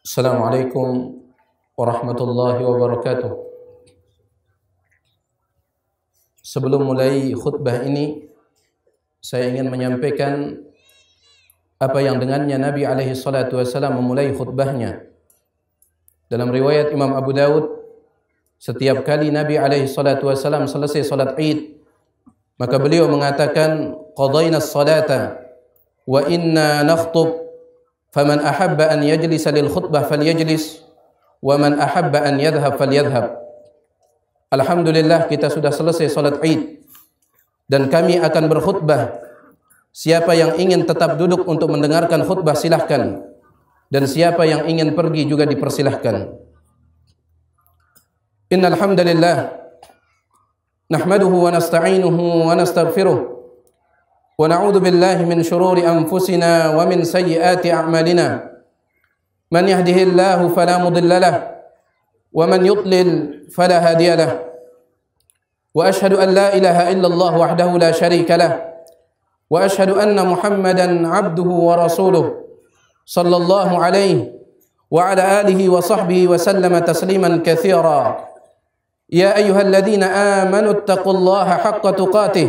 السلام عليكم ورحمة الله وبركاته Sebelum mulai khutbah ini, saya ingin menyampaikan apa yang dengannya Nabi alaihi salatu wasallam memulai khutbahnya. Dalam riwayat Imam Abu Daud, setiap kali Nabi alaihi salatu wasallam selesai salat Id, maka beliau mengatakan, "Qadaina salata wa inna nakhtub فمن أحب أن يجلس للخطبة فليجلس ومن أحب أن يذهب فليذهب الحمد لله kita sudah selesai salat Id dan kami akan berkhutbah siapa yang ingin tetap duduk untuk mendengarkan khutbah silahkan dan siapa yang ingin pergi juga dipersilahkan Innal hamdalillah nahmaduhu wa nasta'inuhu wa nastaghfiruh ونعوذ بالله من شرور أنفسنا ومن سيئات أعمالنا من يهده الله فلا مضل له ومن يضلل فلا هادي له واشهد ان لا اله الا الله وحده لا شريك له واشهد ان محمدا عبده ورسوله صلى الله عليه وعلى اله وصحبه وسلم تسليما كثيرا يا ايها الذين امنوا اتقوا الله حق تقاته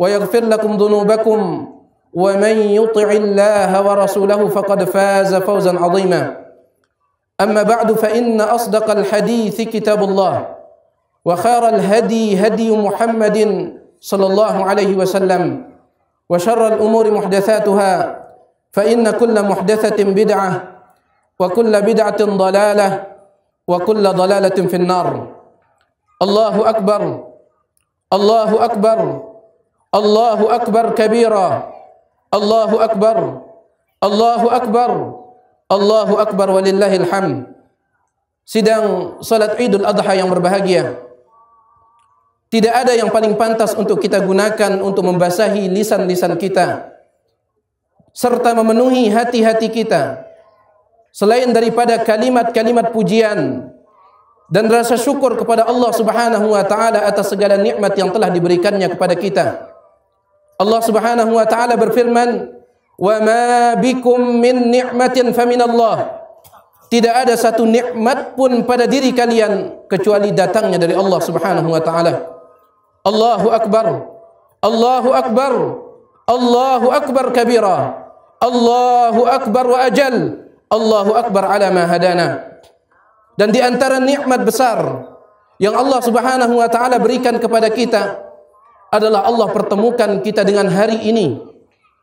ويغفر لكم ذنوبكم ومن يطع الله ورسوله فقد فاز فوزا عظيما اما بعد فان اصدق الحديث كتاب الله وخير الهدي هدي محمد صلى الله عليه وسلم وشر الامور محدثاتها فان كل محدثه بدعه وكل بدعه ضلاله وكل ضلاله في النار الله اكبر الله اكبر Allahu akbar kabira. Allahu akbar. Allahu akbar. Allahu akbar walillahil hamd. Sidang salat Idul Adha yang berbahagia. Tidak ada yang paling pantas untuk kita gunakan untuk membasahi lisan-lisan kita serta memenuhi hati-hati kita selain daripada kalimat-kalimat pujian dan rasa syukur kepada Allah Subhanahu wa taala atas segala nikmat yang telah diberikannya kepada kita. Allah Subhanahu wa taala berfirman, "Wa ma bikum min ni'matin fa min Allah." Tidak ada satu nikmat pun pada diri kalian kecuali datangnya dari Allah Subhanahu wa taala. Allahu akbar. Allahu akbar. Allahu akbar kabira. Allahu akbar wa ajal. Allahu akbar ala ma hadana. Dan di antara nikmat besar yang Allah Subhanahu wa taala berikan kepada kita adalah Allah pertemukan kita dengan hari ini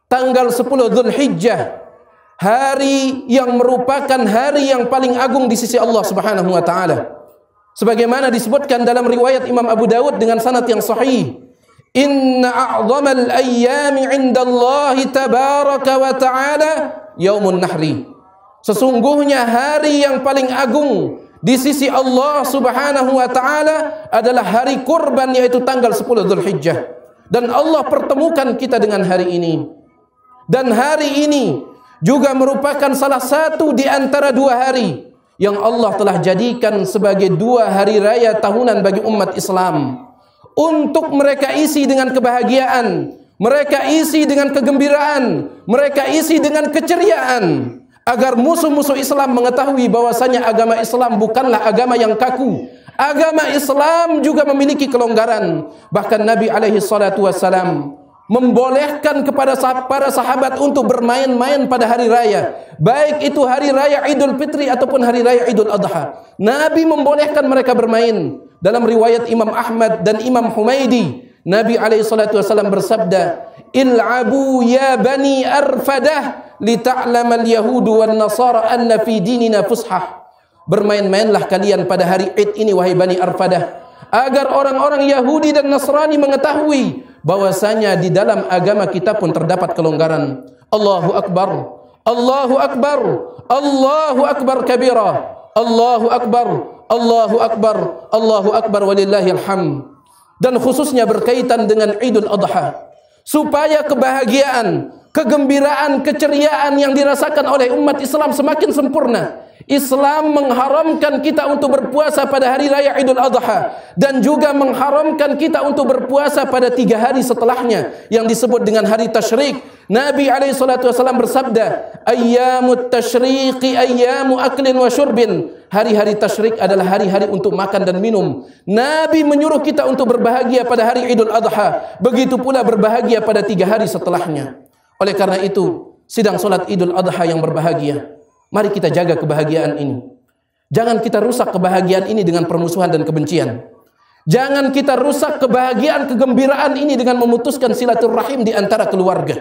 tanggal 10 Zulhijjah hari yang merupakan hari yang paling agung di sisi Allah Subhanahu wa taala sebagaimana disebutkan dalam riwayat Imam Abu Dawud dengan sanad yang sahih inna a'zamal ayyami 'indallahi tabaraka wa ta'ala yaumun nahri sesungguhnya hari yang paling agung di sisi Allah Subhanahu wa taala adalah hari kurban yaitu tanggal 10 Hijjah dan Allah pertemukan kita dengan hari ini dan hari ini juga merupakan salah satu di antara dua hari yang Allah telah jadikan sebagai dua hari raya tahunan bagi umat Islam untuk mereka isi dengan kebahagiaan mereka isi dengan kegembiraan mereka isi dengan keceriaan agar musuh-musuh Islam mengetahui bahwasannya agama Islam bukanlah agama yang kaku. Agama Islam juga memiliki kelonggaran. Bahkan Nabi alaihi salatu wasalam membolehkan kepada para sahabat untuk bermain-main pada hari raya, baik itu hari raya Idul Fitri ataupun hari raya Idul Adha. Nabi membolehkan mereka bermain dalam riwayat Imam Ahmad dan Imam Humaidi. Nabi alaihi bersabda, "Il'abu ya bani Arfadah lita'lama al-yahudu wan nasara anna fi dinina fushah." Bermain-mainlah kalian pada hari Id ini wahai Bani Arfadah agar orang-orang Yahudi dan Nasrani mengetahui bahwasanya di dalam agama kita pun terdapat kelonggaran. Allahu akbar. Allahu akbar. Allahu akbar kabira. Allahu akbar. Allahu akbar. Allahu akbar dan khususnya berkaitan dengan Idul Adha supaya kebahagiaan, kegembiraan, keceriaan yang dirasakan oleh umat Islam semakin sempurna Islam mengharamkan kita untuk berpuasa pada hari raya Idul Adha dan juga mengharamkan kita untuk berpuasa pada tiga hari setelahnya yang disebut dengan hari Tashrik. Nabi SAW bersabda, "Ayamu Tashriqi ayamu aklin wa syurbin. Hari-hari Tashrik adalah hari-hari untuk makan dan minum. Nabi menyuruh kita untuk berbahagia pada hari Idul Adha. Begitu pula berbahagia pada tiga hari setelahnya. Oleh karena itu, sidang solat Idul Adha yang berbahagia. Mari kita jaga kebahagiaan ini. Jangan kita rusak kebahagiaan ini dengan permusuhan dan kebencian. Jangan kita rusak kebahagiaan, kegembiraan ini dengan memutuskan silaturahim di antara keluarga.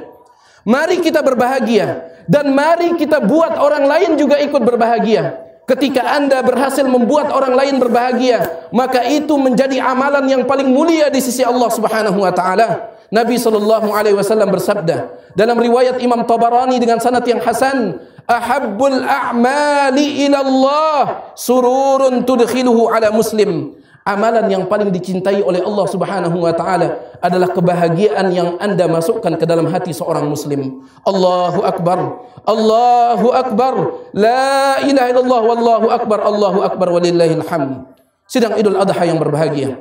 Mari kita berbahagia dan mari kita buat orang lain juga ikut berbahagia. Ketika Anda berhasil membuat orang lain berbahagia, maka itu menjadi amalan yang paling mulia di sisi Allah Subhanahu wa taala. Nabi sallallahu alaihi wasallam bersabda dalam riwayat Imam Tabarani dengan sanad yang hasan, "Ahabbul a'mali ila Allah sururun tudkhiluhu ala muslim." Amalan yang paling dicintai oleh Allah Subhanahu wa taala adalah kebahagiaan yang Anda masukkan ke dalam hati seorang muslim. Allahu akbar. Allahu akbar. La ilaha illallah wallahu akbar. Allahu akbar walillahil hamd. Sidang Idul Adha yang berbahagia.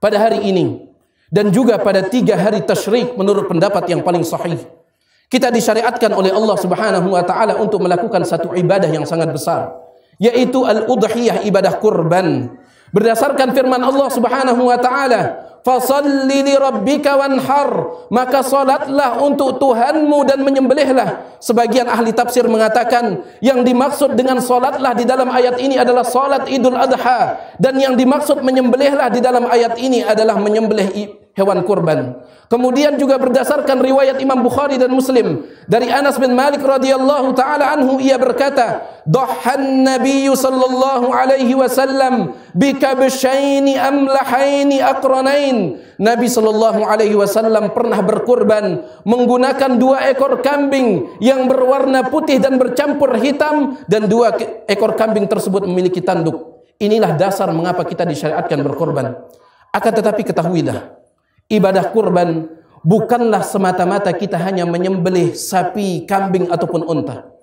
Pada hari ini dan juga pada tiga hari tashrik menurut pendapat yang paling sahih. Kita disyariatkan oleh Allah Subhanahu Wa Taala untuk melakukan satu ibadah yang sangat besar, yaitu al-udhiyah ibadah kurban. Berdasarkan firman Allah Subhanahu Wa Taala, fasalli li rabbika wanhar maka salatlah untuk Tuhanmu dan menyembelihlah sebagian ahli tafsir mengatakan yang dimaksud dengan salatlah di dalam ayat ini adalah salat Idul Adha dan yang dimaksud menyembelihlah di dalam ayat ini adalah menyembelih hewan kurban. Kemudian juga berdasarkan riwayat Imam Bukhari dan Muslim dari Anas bin Malik radhiyallahu taala anhu ia berkata, "Dhahan Nabi sallallahu alaihi wasallam bi kabshain amlahain aqranain." Nabi sallallahu alaihi wasallam pernah berkurban menggunakan dua ekor kambing yang berwarna putih dan bercampur hitam dan dua ekor kambing tersebut memiliki tanduk. Inilah dasar mengapa kita disyariatkan berkurban. Akan tetapi ketahuilah, ibadah kurban bukanlah semata-mata kita hanya menyembelih sapi, kambing ataupun unta.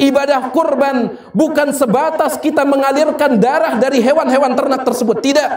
Ibadah kurban bukan sebatas kita mengalirkan darah dari hewan-hewan ternak tersebut, tidak.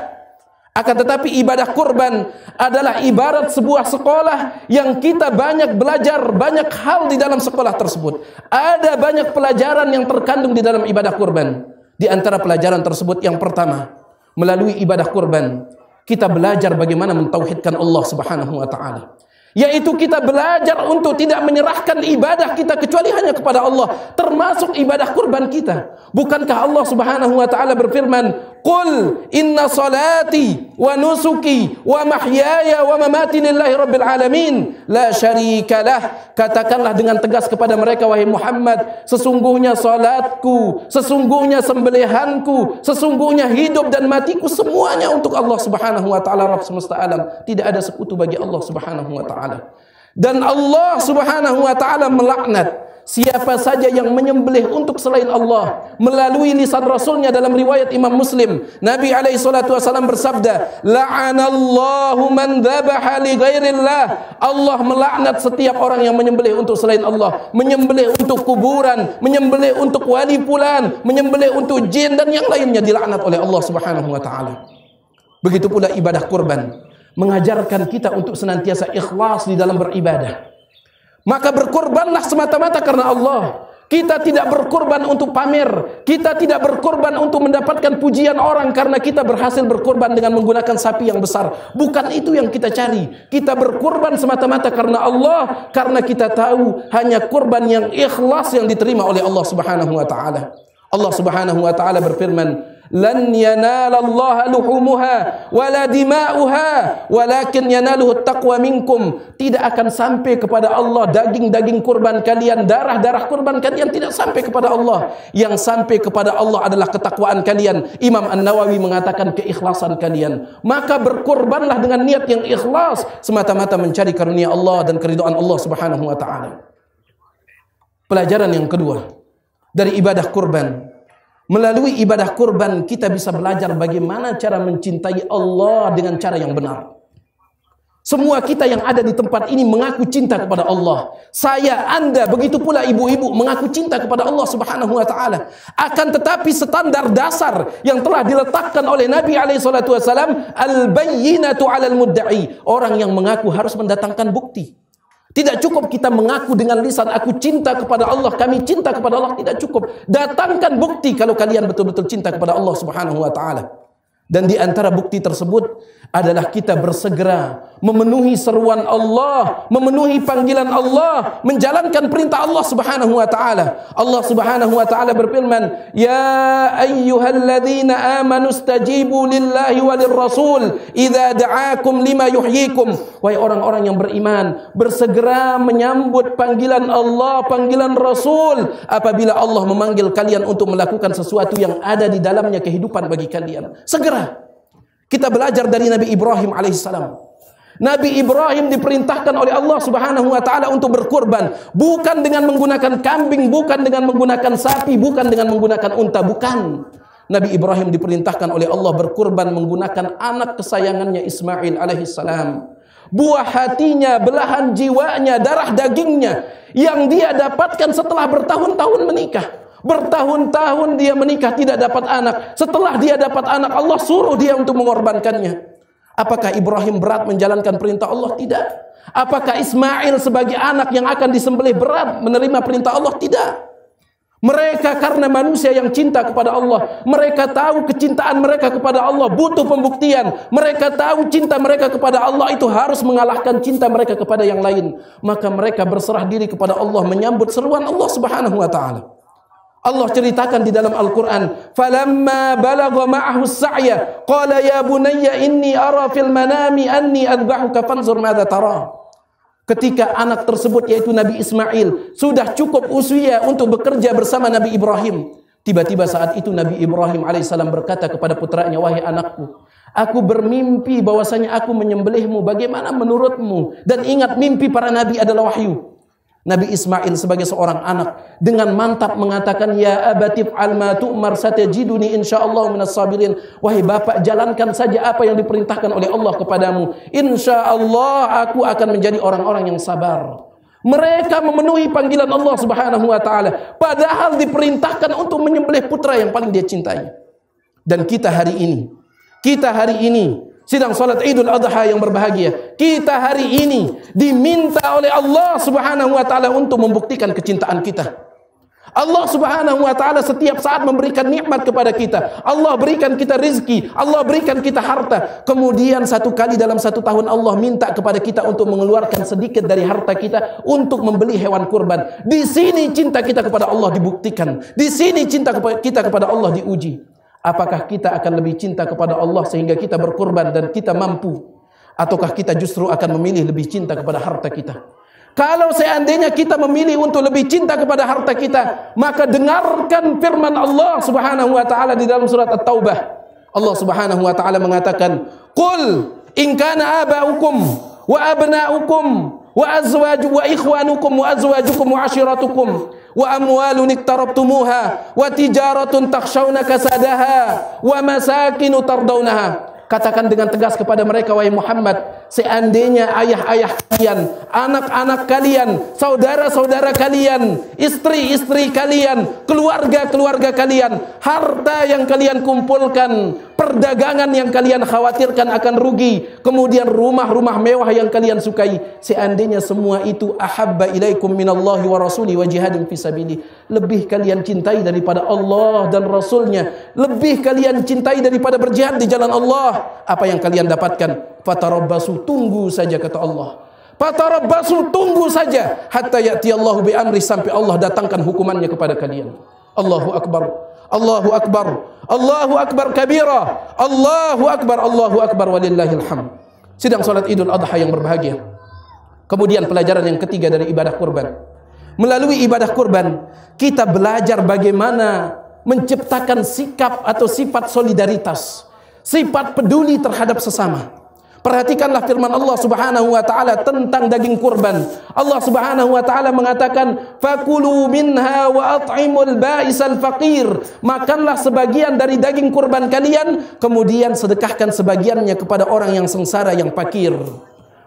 Akan tetapi ibadah kurban adalah ibarat sebuah sekolah yang kita banyak belajar banyak hal di dalam sekolah tersebut. Ada banyak pelajaran yang terkandung di dalam ibadah kurban. Di antara pelajaran tersebut yang pertama, melalui ibadah kurban kita belajar bagaimana mentauhidkan Allah Subhanahu wa taala. yaitu kita belajar untuk tidak menyerahkan ibadah kita kecuali hanya kepada Allah termasuk ibadah kurban kita bukankah Allah Subhanahu wa taala berfirman qul inna salati wa nusuki wa mahyaya wa mamati lillahi rabbil alamin la syarika lah katakanlah dengan tegas kepada mereka wahai Muhammad sesungguhnya salatku sesungguhnya sembelihanku sesungguhnya hidup dan matiku semuanya untuk Allah Subhanahu wa taala rabb semesta alam tidak ada sekutu bagi Allah Subhanahu wa taala taala. Dan Allah Subhanahu wa taala melaknat siapa saja yang menyembelih untuk selain Allah melalui lisan rasulnya dalam riwayat Imam Muslim Nabi alaihi salatu wasallam bersabda la'anallahu man dhabaha li ghairillah Allah melaknat setiap orang yang menyembelih untuk selain Allah menyembelih untuk kuburan menyembelih untuk wali pulan menyembelih untuk jin dan yang lainnya dilaknat oleh Allah Subhanahu wa taala Begitu pula ibadah kurban mengajarkan kita untuk senantiasa ikhlas di dalam beribadah. Maka berkorbanlah semata-mata karena Allah. Kita tidak berkorban untuk pamer, kita tidak berkorban untuk mendapatkan pujian orang karena kita berhasil berkorban dengan menggunakan sapi yang besar. Bukan itu yang kita cari. Kita berkorban semata-mata karena Allah karena kita tahu hanya korban yang ikhlas yang diterima oleh Allah Subhanahu wa taala. Allah Subhanahu wa taala berfirman, lan yanalallaha luhumuha wala dima'uha walakin yanaluhu taqwa minkum tidak akan sampai kepada Allah daging-daging kurban kalian darah-darah kurban kalian tidak sampai kepada Allah yang sampai kepada Allah adalah ketakwaan kalian Imam An-Nawawi mengatakan keikhlasan kalian maka berkurbanlah dengan niat yang ikhlas semata-mata mencari karunia Allah dan keridhaan Allah Subhanahu wa taala pelajaran yang kedua dari ibadah kurban Melalui ibadah kurban kita bisa belajar bagaimana cara mencintai Allah dengan cara yang benar. Semua kita yang ada di tempat ini mengaku cinta kepada Allah. Saya, Anda, begitu pula ibu-ibu mengaku cinta kepada Allah Subhanahu wa taala. Akan tetapi standar dasar yang telah diletakkan oleh Nabi alaihi salatu wasallam, al-bayyinatu 'alal mudda'i. Orang yang mengaku harus mendatangkan bukti. Tidak cukup kita mengaku dengan lisan aku cinta kepada Allah, kami cinta kepada Allah, tidak cukup. Datangkan bukti kalau kalian betul-betul cinta kepada Allah Subhanahu wa taala. Dan di antara bukti tersebut adalah kita bersegera memenuhi seruan Allah, memenuhi panggilan Allah, menjalankan perintah Allah Subhanahu wa taala. Allah Subhanahu wa taala berfirman, "Ya ayyuhalladzina amanu stajibu lillahi walir rasul idza da'akum lima yuhyikum." Wahai orang-orang yang beriman, bersegera menyambut panggilan Allah, panggilan Rasul apabila Allah memanggil kalian untuk melakukan sesuatu yang ada di dalamnya kehidupan bagi kalian. Segera Kita belajar dari Nabi Ibrahim alaihissalam. Nabi Ibrahim diperintahkan oleh Allah Subhanahu wa taala untuk berkurban, bukan dengan menggunakan kambing, bukan dengan menggunakan sapi, bukan dengan menggunakan unta, bukan. Nabi Ibrahim diperintahkan oleh Allah berkurban menggunakan anak kesayangannya Ismail alaihissalam. Buah hatinya, belahan jiwanya, darah dagingnya yang dia dapatkan setelah bertahun-tahun menikah. Bertahun-tahun dia menikah tidak dapat anak. Setelah dia dapat anak, Allah suruh dia untuk mengorbankannya. Apakah Ibrahim berat menjalankan perintah Allah? Tidak. Apakah Ismail sebagai anak yang akan disembelih berat menerima perintah Allah? Tidak. Mereka karena manusia yang cinta kepada Allah, mereka tahu kecintaan mereka kepada Allah butuh pembuktian. Mereka tahu cinta mereka kepada Allah itu harus mengalahkan cinta mereka kepada yang lain. Maka mereka berserah diri kepada Allah menyambut seruan Allah Subhanahu wa taala. Allah ceritakan di dalam Al-Qur'an, "Falamma balagha ma'ahu saya qala ya bunayya inni ara fil manami anni adbahuka fanzur madza tara." Ketika anak tersebut yaitu Nabi Ismail sudah cukup usia untuk bekerja bersama Nabi Ibrahim, tiba-tiba saat itu Nabi Ibrahim alaihissalam berkata kepada putranya, "Wahai anakku, aku bermimpi bahwasanya aku menyembelihmu. Bagaimana menurutmu?" Dan ingat mimpi para nabi adalah wahyu. Nabi Ismail sebagai seorang anak dengan mantap mengatakan ya abatif alma tu'mar satajiduni insyaallah minas sabirin wahai bapak jalankan saja apa yang diperintahkan oleh Allah kepadamu insyaallah aku akan menjadi orang-orang yang sabar mereka memenuhi panggilan Allah Subhanahu wa taala padahal diperintahkan untuk menyembelih putra yang paling dia cintai dan kita hari ini kita hari ini sidang salat Idul Adha yang berbahagia. Kita hari ini diminta oleh Allah Subhanahu wa taala untuk membuktikan kecintaan kita. Allah Subhanahu wa taala setiap saat memberikan nikmat kepada kita. Allah berikan kita rezeki, Allah berikan kita harta. Kemudian satu kali dalam satu tahun Allah minta kepada kita untuk mengeluarkan sedikit dari harta kita untuk membeli hewan kurban. Di sini cinta kita kepada Allah dibuktikan. Di sini cinta kita kepada Allah diuji. Apakah kita akan lebih cinta kepada Allah sehingga kita berkorban dan kita mampu? Ataukah kita justru akan memilih lebih cinta kepada harta kita? Kalau seandainya kita memilih untuk lebih cinta kepada harta kita, maka dengarkan firman Allah Subhanahu wa taala di dalam surat At-Taubah. Allah Subhanahu wa taala mengatakan, "Qul in kana aba'ukum wa abna'ukum wa azwaj wa ikhwanukum wa azwajukum wa ashiratukum وأموال اقتربتموها وتجارة تخشون كسادها ومساكن ترضونها Katakan dengan tegas kepada mereka wahai Muhammad, seandainya ayah-ayah kalian, anak-anak kalian, saudara-saudara kalian, istri-istri kalian, keluarga-keluarga kalian, harta yang kalian kumpulkan, perdagangan yang kalian khawatirkan akan rugi, kemudian rumah-rumah mewah yang kalian sukai, seandainya semua itu ahabba ilaikum minallahi wa rasuli wa jihadin fisabilillah lebih kalian cintai daripada Allah dan Rasulnya lebih kalian cintai daripada berjihad di jalan Allah apa yang kalian dapatkan fatarabbasu tunggu saja kata Allah fatarabbasu tunggu saja hatta yati Allahu bi amri sampai Allah datangkan hukumannya kepada kalian Allahu akbar Allahu akbar Allahu akbar kabira Allahu akbar Allahu akbar walillahil hamd sidang salat Idul Adha yang berbahagia kemudian pelajaran yang ketiga dari ibadah kurban melalui ibadah kurban kita belajar bagaimana menciptakan sikap atau sifat solidaritas, sifat peduli terhadap sesama. Perhatikanlah firman Allah Subhanahu wa taala tentang daging kurban. Allah Subhanahu wa taala mengatakan, "Fakulu minha wa at'imul ba'isal faqir." Makanlah sebagian dari daging kurban kalian, kemudian sedekahkan sebagiannya kepada orang yang sengsara yang fakir.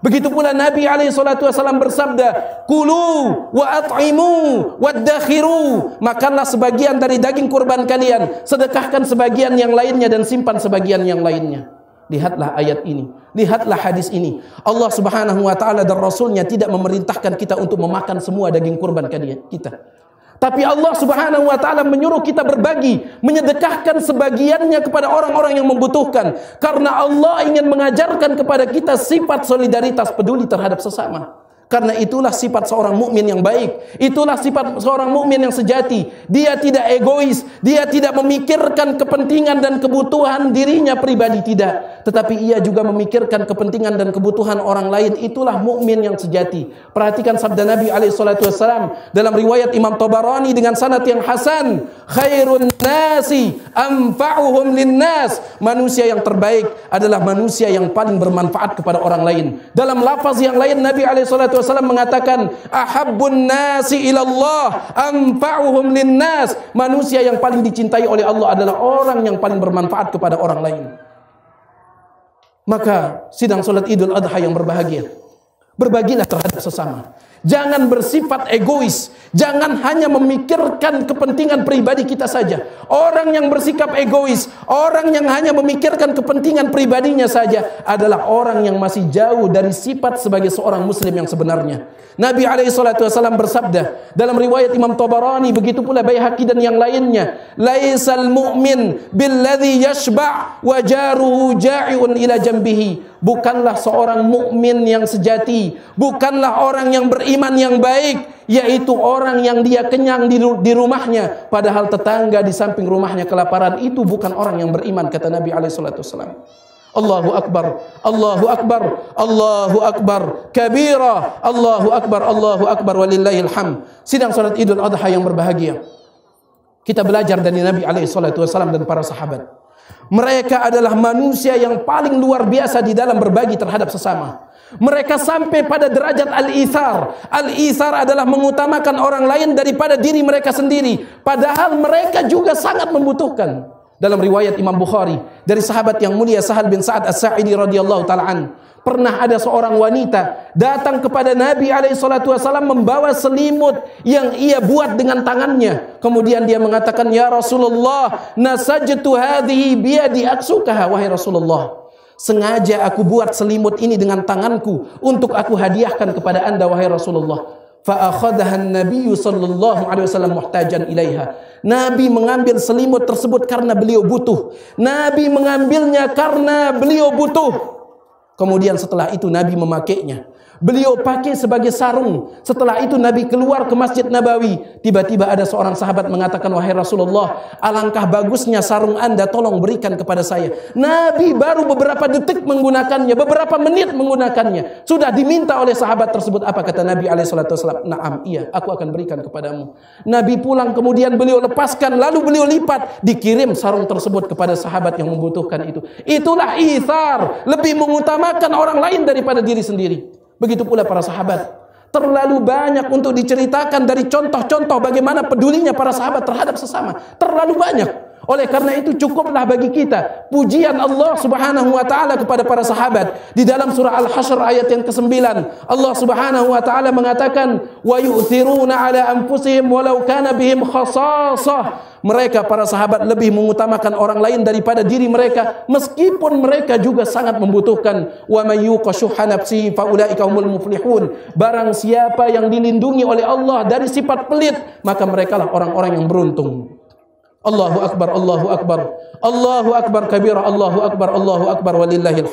Begitu pula Nabi alaihi salatu wasallam bersabda, "Kulu wa at'imu waddakhiru." Makanlah sebagian dari daging kurban kalian, sedekahkan sebagian yang lainnya dan simpan sebagian yang lainnya. Lihatlah ayat ini, lihatlah hadis ini. Allah Subhanahu wa taala dan rasulnya tidak memerintahkan kita untuk memakan semua daging kurban kalian kita. Tapi Allah Subhanahu wa taala menyuruh kita berbagi, menyedekahkan sebagiannya kepada orang-orang yang membutuhkan karena Allah ingin mengajarkan kepada kita sifat solidaritas peduli terhadap sesama. Karena itulah sifat seorang mukmin yang baik. Itulah sifat seorang mukmin yang sejati. Dia tidak egois, dia tidak memikirkan kepentingan dan kebutuhan dirinya pribadi tidak, tetapi ia juga memikirkan kepentingan dan kebutuhan orang lain. Itulah mukmin yang sejati. Perhatikan sabda Nabi alaihi salatu wasallam dalam riwayat Imam Tabarani dengan sanad yang hasan, khairun nasi anfa'uhum linnas. Manusia yang terbaik adalah manusia yang paling bermanfaat kepada orang lain. Dalam lafaz yang lain Nabi alaihi salatu wasallam mengatakan Ahabun nasi ilallah anfa'uhum linnas. Manusia yang paling dicintai oleh Allah adalah orang yang paling bermanfaat kepada orang lain. Maka sidang sholat Idul Adha yang berbahagia. Berbagilah terhadap sesama. Jangan bersifat egois. Jangan hanya memikirkan kepentingan pribadi kita saja. Orang yang bersikap egois, orang yang hanya memikirkan kepentingan pribadinya saja adalah orang yang masih jauh dari sifat sebagai seorang muslim yang sebenarnya. Nabi alaihi wasallam bersabda dalam riwayat Imam Tabarani begitu pula Baihaqi dan yang lainnya, "Laisal mu'min billadzi yashba' wa jaruhu ja'iun ila jambihi." bukanlah seorang mukmin yang sejati, bukanlah orang yang beriman yang baik, yaitu orang yang dia kenyang di, di rumahnya padahal tetangga di samping rumahnya kelaparan itu bukan orang yang beriman kata Nabi alaihi salatu wasallam. Allahu akbar, Allahu akbar, Allahu akbar, kabira, Allahu akbar, Allahu akbar walillahil ham. Sidang salat Idul Adha yang berbahagia. Kita belajar dari Nabi alaihi salatu wasallam dan para sahabat. Mereka adalah manusia yang paling luar biasa di dalam berbagi terhadap sesama. Mereka sampai pada derajat al-ithar. Al-ithar adalah mengutamakan orang lain daripada diri mereka sendiri. Padahal mereka juga sangat membutuhkan. Dalam riwayat Imam Bukhari dari sahabat yang mulia Sahal bin Sa'ad As-Sa'idi radhiyallahu taala pernah ada seorang wanita datang kepada Nabi salatu Wasallam membawa selimut yang ia buat dengan tangannya. Kemudian dia mengatakan, Ya Rasulullah, nasajtu hadhihi biyadi aksukaha. Wahai Rasulullah, sengaja aku buat selimut ini dengan tanganku untuk aku hadiahkan kepada anda, wahai Rasulullah. Fa'akhadahan Nabi sallallahu alaihi wasallam muhtajan ilaiha. Nabi mengambil selimut tersebut karena beliau butuh. Nabi mengambilnya karena beliau butuh. Kemudian setelah itu Nabi memakainya Beliau pakai sebagai sarung. Setelah itu Nabi keluar ke Masjid Nabawi. Tiba-tiba ada seorang sahabat mengatakan, Wahai Rasulullah, alangkah bagusnya sarung anda, tolong berikan kepada saya. Nabi baru beberapa detik menggunakannya, beberapa menit menggunakannya. Sudah diminta oleh sahabat tersebut. Apa kata Nabi SAW? Naam, iya, aku akan berikan kepadamu. Nabi pulang, kemudian beliau lepaskan, lalu beliau lipat. Dikirim sarung tersebut kepada sahabat yang membutuhkan itu. Itulah ithar. Lebih mengutamakan orang lain daripada diri sendiri. Begitu pula para sahabat. Terlalu banyak untuk diceritakan dari contoh-contoh bagaimana pedulinya para sahabat terhadap sesama. Terlalu banyak. Oleh karena itu cukuplah bagi kita pujian Allah Subhanahu wa taala kepada para sahabat. Di dalam surah Al-Hasyr ayat yang ke-9, Allah Subhanahu wa taala mengatakan, "Wa yu'thiruna 'ala anfusihim walau kana bihim khasasah." Mereka para sahabat lebih mengutamakan orang lain daripada diri mereka meskipun mereka juga sangat membutuhkan wa may yuqashuha nafsihi faulaika humul muflihun. Barang siapa yang dilindungi oleh Allah dari sifat pelit, maka merekalah orang-orang yang beruntung. Allahu akbar, Allahu akbar. Allahu akbar kabira, Allahu akbar, Allahu akbar walillahil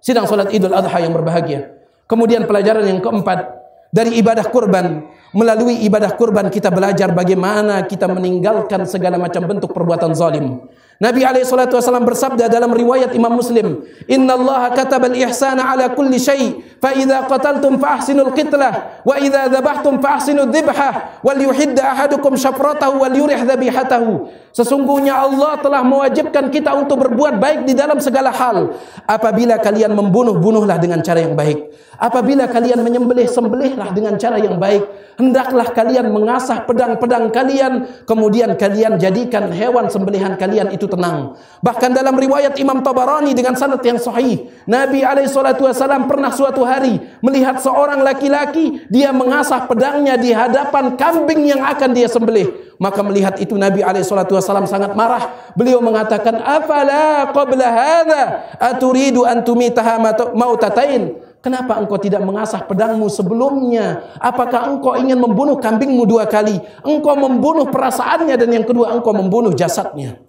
Sidang salat Idul Adha yang berbahagia. Kemudian pelajaran yang keempat dari ibadah kurban. Melalui ibadah kurban kita belajar bagaimana kita meninggalkan segala macam bentuk perbuatan zalim. Nabi alaihi salatu wasallam bersabda dalam riwayat Imam Muslim, "Inna Allah kataba al-ihsana ala kulli syai, fa idza qataltum fa ahsinul qitlah, wa idza dzabhtum fa ahsinud dzibhah, wal yuhidd ahadukum syafratahu wal yurih dzabihatahu." Sesungguhnya Allah telah mewajibkan kita untuk berbuat baik di dalam segala hal. Apabila kalian membunuh, bunuhlah dengan cara yang baik. Apabila kalian menyembelih, sembelihlah dengan cara yang baik. Hendaklah kalian mengasah pedang-pedang kalian, kemudian kalian jadikan hewan sembelihan kalian itu tenang. Bahkan dalam riwayat Imam Tabarani dengan sanad yang sahih, Nabi alaihi salatu wasallam pernah suatu hari melihat seorang laki-laki dia mengasah pedangnya di hadapan kambing yang akan dia sembelih. Maka melihat itu Nabi alaihi salatu wasallam sangat marah. Beliau mengatakan, "Afala qabla hadza aturidu an tumitaha mautatain?" Kenapa engkau tidak mengasah pedangmu sebelumnya? Apakah engkau ingin membunuh kambingmu dua kali? Engkau membunuh perasaannya dan yang kedua engkau membunuh jasadnya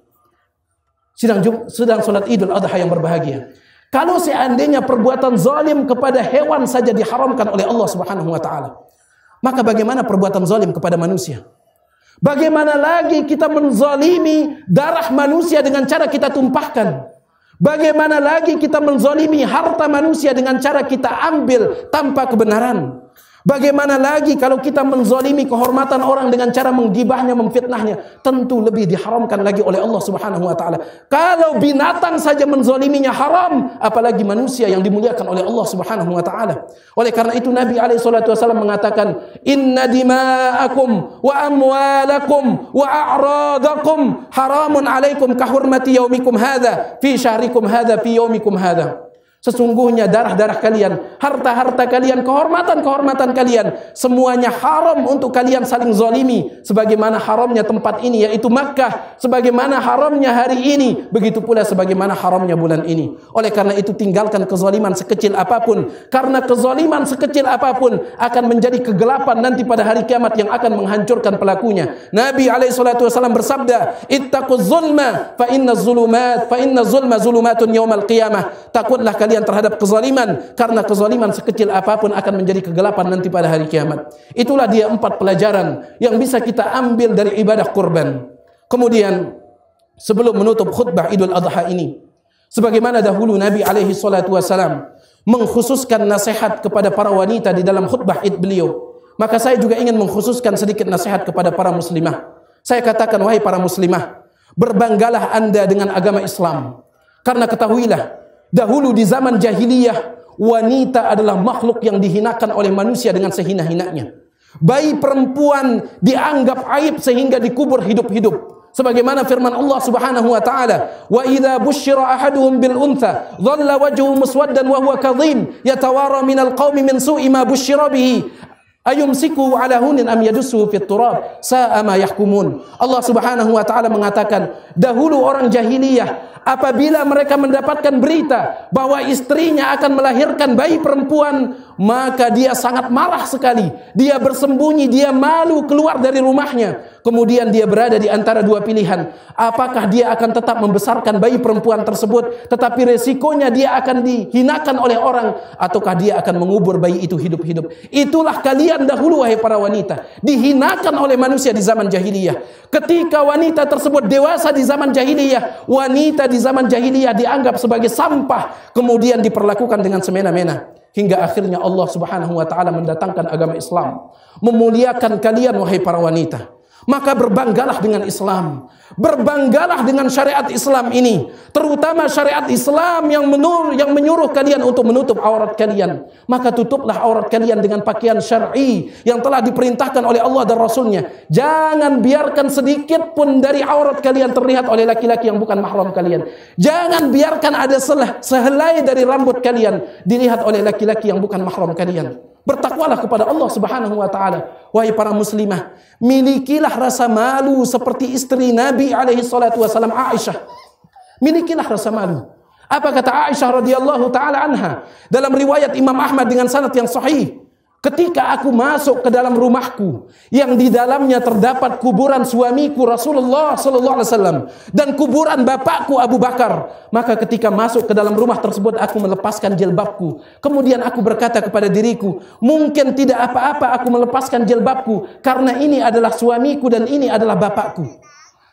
sedang sedang salat Idul Adha yang berbahagia. Kalau seandainya perbuatan zalim kepada hewan saja diharamkan oleh Allah Subhanahu wa taala, maka bagaimana perbuatan zalim kepada manusia? Bagaimana lagi kita menzalimi darah manusia dengan cara kita tumpahkan? Bagaimana lagi kita menzalimi harta manusia dengan cara kita ambil tanpa kebenaran? Bagaimana lagi kalau kita menzalimi kehormatan orang dengan cara menggibahnya, memfitnahnya? Tentu lebih diharamkan lagi oleh Allah Subhanahu wa taala. Kalau binatang saja menzaliminya haram, apalagi manusia yang dimuliakan oleh Allah Subhanahu wa taala. Oleh karena itu Nabi alaihi salatu wasallam mengatakan, "Inna dima'akum wa amwalakum wa a'radakum haramun 'alaikum ka hurmati yaumikum hadza fi syahrikum hadza fi yaumikum hadza." Sesungguhnya darah-darah kalian, harta-harta kalian, kehormatan-kehormatan kalian, semuanya haram untuk kalian saling zalimi. Sebagaimana haramnya tempat ini, yaitu Makkah. Sebagaimana haramnya hari ini. Begitu pula sebagaimana haramnya bulan ini. Oleh karena itu tinggalkan kezaliman sekecil apapun. Karena kezaliman sekecil apapun akan menjadi kegelapan nanti pada hari kiamat yang akan menghancurkan pelakunya. Nabi SAW bersabda, Ittaqu zulma fa inna zulumat, fa inna zulma zulumatun yawmal qiyamah. Takutlah kalian kalian terhadap kezaliman karena kezaliman sekecil apapun akan menjadi kegelapan nanti pada hari kiamat. Itulah dia empat pelajaran yang bisa kita ambil dari ibadah kurban. Kemudian sebelum menutup khutbah Idul Adha ini, sebagaimana dahulu Nabi alaihi salatu wasalam mengkhususkan nasihat kepada para wanita di dalam khutbah Id beliau, maka saya juga ingin mengkhususkan sedikit nasihat kepada para muslimah. Saya katakan wahai para muslimah, berbanggalah Anda dengan agama Islam. Karena ketahuilah Dahulu di zaman jahiliyah, wanita adalah makhluk yang dihinakan oleh manusia dengan sehina-hinanya. Bayi perempuan dianggap aib sehingga dikubur hidup-hidup. Sebagaimana firman Allah Subhanahu wa taala, "Wa idza bushira ahaduhum bil untha, dhalla wajhuhu muswaddan wa huwa kadhim, yatawara min al-qaumi min su'i ma bushira bihi, Ayumsiku ala hunin am yadusu fit turab sa'a ma yahkumun. Allah Subhanahu wa taala mengatakan, dahulu orang jahiliyah apabila mereka mendapatkan berita bahwa istrinya akan melahirkan bayi perempuan maka dia sangat marah sekali. Dia bersembunyi, dia malu keluar dari rumahnya. Kemudian dia berada di antara dua pilihan. Apakah dia akan tetap membesarkan bayi perempuan tersebut, tetapi resikonya dia akan dihinakan oleh orang, ataukah dia akan mengubur bayi itu hidup-hidup. Itulah kalian dahulu wahai para wanita, dihinakan oleh manusia di zaman jahiliyah. Ketika wanita tersebut dewasa di zaman jahiliyah, wanita di zaman jahiliyah dianggap sebagai sampah, kemudian diperlakukan dengan semena-mena hingga akhirnya Allah Subhanahu wa taala mendatangkan agama Islam. Memuliakan kalian wahai para wanita. Maka berbanggalah dengan Islam. Berbanggalah dengan syariat Islam ini, terutama syariat Islam yang menur yang menyuruh kalian untuk menutup aurat kalian. Maka tutuplah aurat kalian dengan pakaian syar'i yang telah diperintahkan oleh Allah dan Rasulnya. Jangan biarkan sedikit pun dari aurat kalian terlihat oleh laki-laki yang bukan mahram kalian. Jangan biarkan ada sehelai dari rambut kalian dilihat oleh laki-laki yang bukan mahram kalian. bertakwalah kepada Allah Subhanahu wa taala wahai para muslimah milikilah rasa malu seperti istri Nabi alaihi salatu wasalam Aisyah milikilah rasa malu apa kata Aisyah radhiyallahu taala anha dalam riwayat Imam Ahmad dengan sanad yang sahih Ketika aku masuk ke dalam rumahku yang di dalamnya terdapat kuburan suamiku Rasulullah sallallahu alaihi wasallam dan kuburan bapakku Abu Bakar, maka ketika masuk ke dalam rumah tersebut aku melepaskan jilbabku. Kemudian aku berkata kepada diriku, mungkin tidak apa-apa aku melepaskan jilbabku karena ini adalah suamiku dan ini adalah bapakku.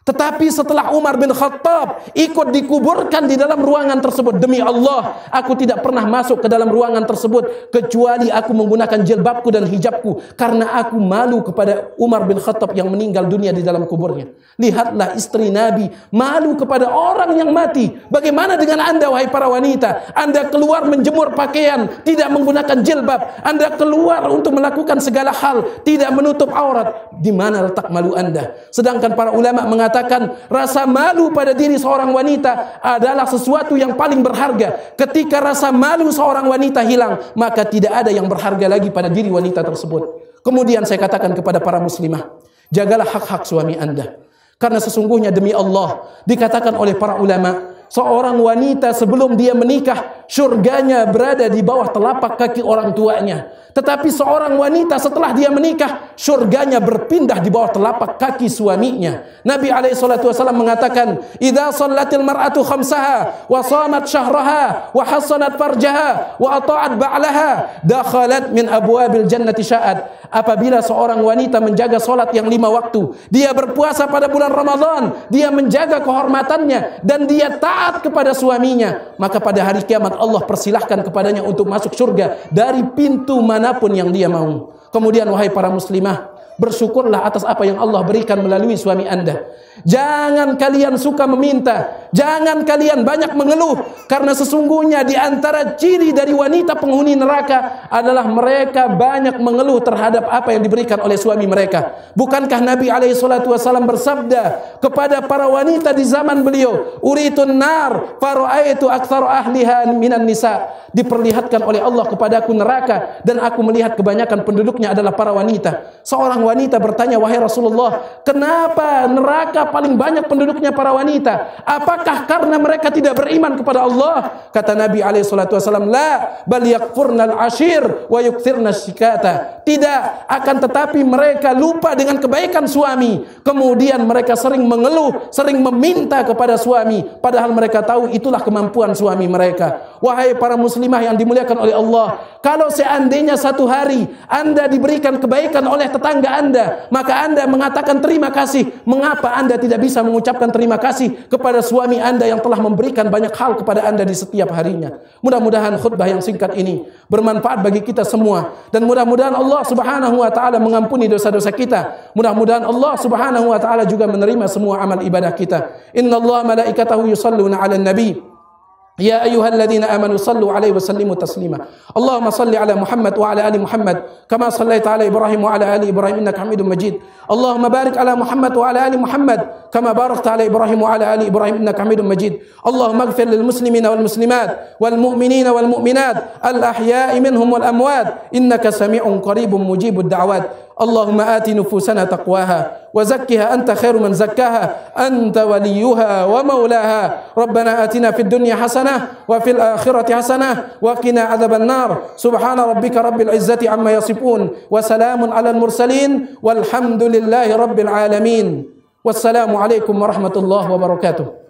Tetapi setelah Umar bin Khattab ikut dikuburkan di dalam ruangan tersebut, demi Allah, aku tidak pernah masuk ke dalam ruangan tersebut kecuali aku menggunakan jilbabku dan hijabku karena aku malu kepada Umar bin Khattab yang meninggal dunia di dalam kuburnya. Lihatlah istri Nabi malu kepada orang yang mati. Bagaimana dengan Anda wahai para wanita? Anda keluar menjemur pakaian, tidak menggunakan jilbab. Anda keluar untuk melakukan segala hal, tidak menutup aurat. Di mana letak malu Anda? Sedangkan para ulama mengatakan mengatakan rasa malu pada diri seorang wanita adalah sesuatu yang paling berharga. Ketika rasa malu seorang wanita hilang, maka tidak ada yang berharga lagi pada diri wanita tersebut. Kemudian saya katakan kepada para muslimah, jagalah hak-hak suami Anda. Karena sesungguhnya demi Allah dikatakan oleh para ulama seorang wanita sebelum dia menikah, surganya berada di bawah telapak kaki orang tuanya. Tetapi seorang wanita setelah dia menikah, surganya berpindah di bawah telapak kaki suaminya. Nabi alaihi wasallam mengatakan, "Idza sallatil mar'atu khamsaha wa shamat syahraha wa hasanat farjaha wa ata'at ba'laha, dakhalat min abwabil jannati sya'at." Apabila seorang wanita menjaga salat yang lima waktu, dia berpuasa pada bulan Ramadan, dia menjaga kehormatannya dan dia tak taat kepada suaminya, maka pada hari kiamat Allah persilahkan kepadanya untuk masuk surga dari pintu manapun yang dia mau. Kemudian wahai para muslimah, bersyukurlah atas apa yang Allah berikan melalui suami Anda. Jangan kalian suka meminta, jangan kalian banyak mengeluh karena sesungguhnya di antara ciri dari wanita penghuni neraka adalah mereka banyak mengeluh terhadap apa yang diberikan oleh suami mereka. Bukankah Nabi alaihi wasallam bersabda kepada para wanita di zaman beliau, "Uritun nar faraaitu aktsaru ahliha minan nisa." Diperlihatkan oleh Allah kepadaku neraka dan aku melihat kebanyakan penduduknya adalah para wanita. Seorang wanita bertanya, "Wahai Rasulullah, kenapa neraka paling banyak penduduknya para wanita? Apakah karena mereka tidak beriman kepada Allah?" Kata Nabi alaihi salatu wasallam, "La, bal yakfurnal ashir wa yukthirna shikata." Tidak, akan tetapi mereka lupa dengan kebaikan suami, kemudian mereka sering mengeluh, sering meminta kepada suami, padahal mereka tahu itulah kemampuan suami mereka. Wahai para muslimah yang dimuliakan oleh Allah, kalau seandainya satu hari Anda diberikan kebaikan oleh tetangga anda, maka Anda mengatakan terima kasih. Mengapa Anda tidak bisa mengucapkan terima kasih kepada suami Anda yang telah memberikan banyak hal kepada Anda di setiap harinya? Mudah-mudahan khutbah yang singkat ini bermanfaat bagi kita semua dan mudah-mudahan Allah Subhanahu wa taala mengampuni dosa-dosa kita. Mudah-mudahan Allah Subhanahu wa taala juga menerima semua amal ibadah kita. Inna Allah malaikatahu yusalluna 'alan nabi يا أيها الذين آمنوا صلوا عليه وسلموا تسليما اللهم صل على محمد وعلى آل محمد كما صليت على إبراهيم وعلى آل إبراهيم إنك حميد مجيد اللهم بارك على محمد وعلى آل محمد كما باركت على إبراهيم وعلى آل إبراهيم إنك حميد مجيد اللهم اغفر للمسلمين والمسلمات والمؤمنين والمؤمنات الأحياء منهم والأموات إنك سميع قريب مجيب الدعوات اللهم آت نفوسنا تقواها وزكها أنت خير من زكاها أنت وليها ومولاها ربنا آتنا في الدنيا حسنة وفي الآخرة حسنة وقنا عذاب النار سبحان ربك رب العزة عما يصفون وسلام على المرسلين والحمد لله رب العالمين والسلام عليكم ورحمة الله وبركاته